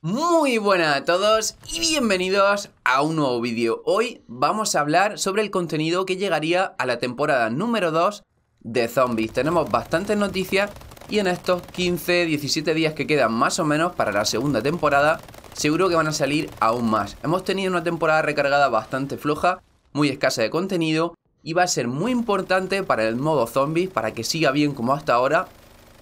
Muy buenas a todos y bienvenidos a un nuevo vídeo. Hoy vamos a hablar sobre el contenido que llegaría a la temporada número 2 de zombies. Tenemos bastantes noticias y en estos 15, 17 días que quedan más o menos para la segunda temporada, seguro que van a salir aún más. Hemos tenido una temporada recargada bastante floja, muy escasa de contenido y va a ser muy importante para el modo zombies, para que siga bien como hasta ahora,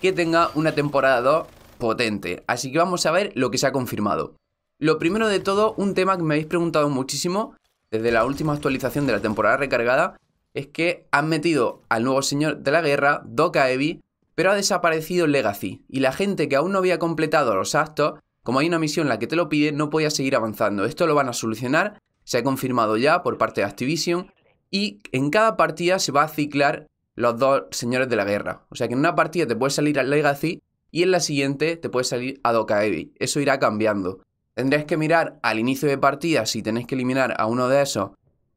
que tenga una temporada 2 potente. Así que vamos a ver lo que se ha confirmado. Lo primero de todo, un tema que me habéis preguntado muchísimo desde la última actualización de la temporada recargada, es que han metido al nuevo señor de la guerra, Doca Evi, pero ha desaparecido Legacy, y la gente que aún no había completado los actos, como hay una misión en la que te lo pide, no podía seguir avanzando. Esto lo van a solucionar, se ha confirmado ya por parte de Activision, y en cada partida se va a ciclar los dos señores de la guerra. O sea que en una partida te puede salir al Legacy y en la siguiente te puede salir a Docaevi. Eso irá cambiando. Tendrás que mirar al inicio de partida si tenés que eliminar a uno de esos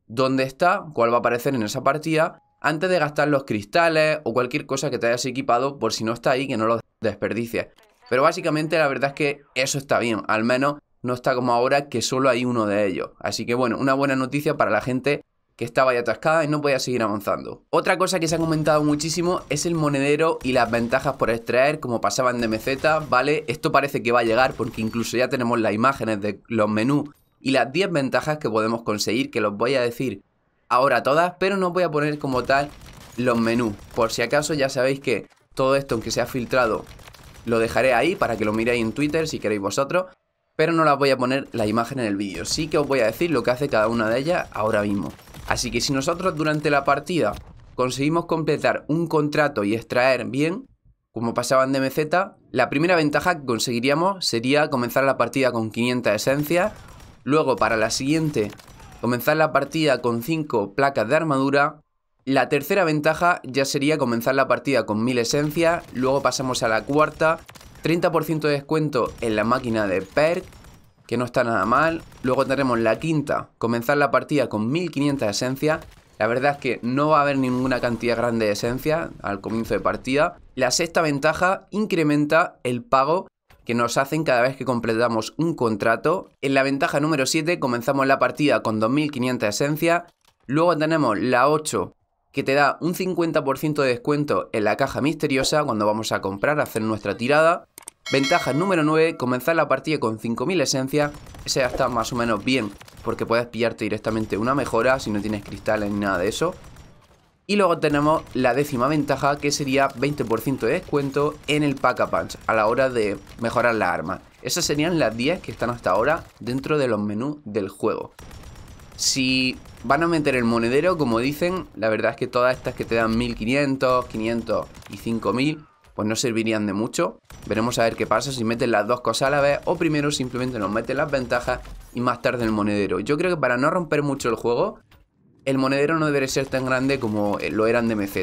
dónde está, cuál va a aparecer en esa partida, antes de gastar los cristales o cualquier cosa que te hayas equipado por si no está ahí que no lo desperdicies. Pero básicamente la verdad es que eso está bien, al menos no está como ahora que solo hay uno de ellos. Así que bueno, una buena noticia para la gente que estaba ya atascada y no podía seguir avanzando. Otra cosa que se ha comentado muchísimo es el monedero y las ventajas por extraer, como pasaban de meseta, ¿vale? Esto parece que va a llegar porque incluso ya tenemos las imágenes de los menús y las 10 ventajas que podemos conseguir, que los voy a decir ahora todas, pero no voy a poner como tal los menús. Por si acaso ya sabéis que todo esto, aunque ha filtrado, lo dejaré ahí para que lo miréis en Twitter si queréis vosotros, pero no las voy a poner la imagen en el vídeo. Sí que os voy a decir lo que hace cada una de ellas ahora mismo. Así que si nosotros durante la partida conseguimos completar un contrato y extraer bien, como pasaban de DMZ, la primera ventaja que conseguiríamos sería comenzar la partida con 500 esencias, luego para la siguiente comenzar la partida con 5 placas de armadura, la tercera ventaja ya sería comenzar la partida con 1000 esencias, luego pasamos a la cuarta, 30% de descuento en la máquina de perk, que no está nada mal. Luego tenemos la quinta, comenzar la partida con 1500 esencias. La verdad es que no va a haber ninguna cantidad grande de esencia al comienzo de partida. La sexta ventaja incrementa el pago que nos hacen cada vez que completamos un contrato. En la ventaja número 7 comenzamos la partida con 2.500 esencias. Luego tenemos la 8 que te da un 50% de descuento en la caja misteriosa cuando vamos a comprar, a hacer nuestra tirada. Ventaja número 9, comenzar la partida con 5000 esencias. Esa está más o menos bien, porque puedes pillarte directamente una mejora si no tienes cristales ni nada de eso. Y luego tenemos la décima ventaja, que sería 20% de descuento en el Pack a Punch a la hora de mejorar la arma. Esas serían las 10 que están hasta ahora dentro de los menús del juego. Si van a meter el monedero, como dicen, la verdad es que todas estas que te dan 1500, 500 y 5000 pues no servirían de mucho. Veremos a ver qué pasa si meten las dos cosas a la vez o primero simplemente nos meten las ventajas y más tarde el monedero. Yo creo que para no romper mucho el juego, el monedero no debería ser tan grande como eh, lo eran de MZ.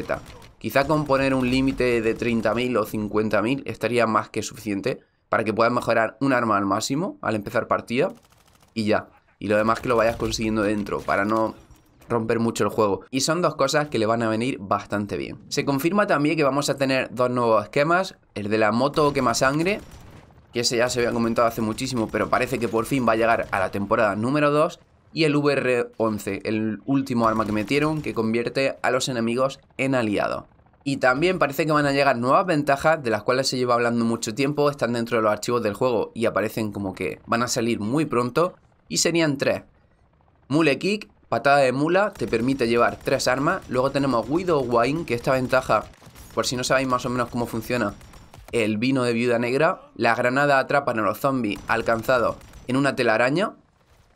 Quizá con poner un límite de 30.000 o 50.000 estaría más que suficiente para que puedas mejorar un arma al máximo al empezar partida y ya. Y lo demás que lo vayas consiguiendo dentro para no romper mucho el juego. Y son dos cosas que le van a venir bastante bien. Se confirma también que vamos a tener dos nuevos esquemas. El de la moto quema sangre, que ese ya se había comentado hace muchísimo, pero parece que por fin va a llegar a la temporada número 2. Y el VR-11, el último arma que metieron, que convierte a los enemigos en aliado Y también parece que van a llegar nuevas ventajas de las cuales se lleva hablando mucho tiempo, están dentro de los archivos del juego y aparecen como que van a salir muy pronto. Y serían tres. Mule Kick, Patada de mula te permite llevar tres armas. Luego tenemos Widow Wine, que esta ventaja, por si no sabéis más o menos cómo funciona, el vino de viuda negra. la granada atrapan a los zombies alcanzados en una telaraña.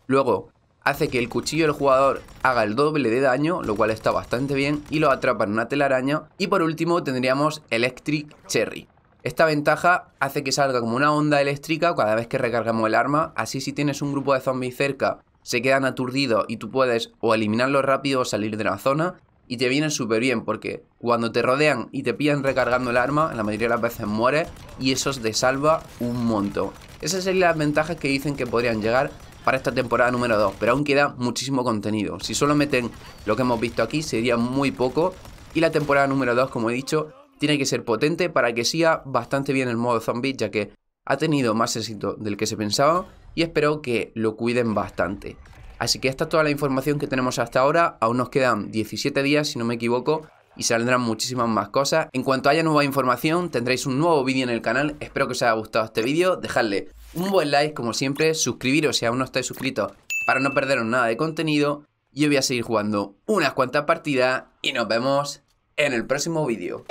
Luego hace que el cuchillo del jugador haga el doble de daño, lo cual está bastante bien, y lo atrapa en una telaraña. Y por último tendríamos Electric Cherry. Esta ventaja hace que salga como una onda eléctrica cada vez que recargamos el arma, así si tienes un grupo de zombies cerca se quedan aturdidos y tú puedes o eliminarlo rápido o salir de la zona y te vienen súper bien porque cuando te rodean y te pillan recargando el arma, la mayoría de las veces muere y eso te salva un montón. Esas serían las ventajas que dicen que podrían llegar para esta temporada número 2, pero aún queda muchísimo contenido. Si solo meten lo que hemos visto aquí sería muy poco y la temporada número 2, como he dicho, tiene que ser potente para que siga bastante bien el modo zombie ya que ha tenido más éxito del que se pensaba y espero que lo cuiden bastante. Así que esta es toda la información que tenemos hasta ahora, aún nos quedan 17 días si no me equivoco y saldrán muchísimas más cosas. En cuanto haya nueva información tendréis un nuevo vídeo en el canal, espero que os haya gustado este vídeo, dejadle un buen like como siempre, suscribiros si aún no estáis suscritos para no perderos nada de contenido yo voy a seguir jugando unas cuantas partidas y nos vemos en el próximo vídeo.